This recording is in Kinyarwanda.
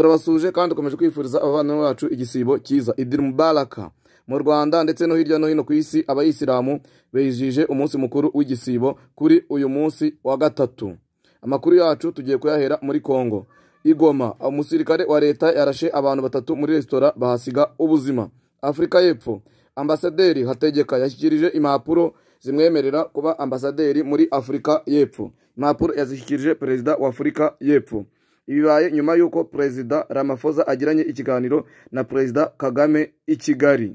turabasuje kandi dukomeje kwifuriza abavandimwe bacu igisibo cyiza idiri mubaraka mu rwanda ndetse no hirya no hino ku isi abayisilamu bejeje umunsi mukuru w'igisibo kuri uyu munsi wa gatatu amakuru yacu tugiye kuyahera muri kongo igoma umusirikare wa leta yarashe abantu batatu muri resitora bahasiga ubuzima afurika y'epfo ambasaderi hategeka yashyikirije impapuro zimwemerera kuba ambasaderi muri afurika y'epfo impapuro yazishyikirije perezida wa afurika y'epfo bibaye nyuma y'uko perezida Ramafoza agiranye ikiganiro na perezida kagame i kigali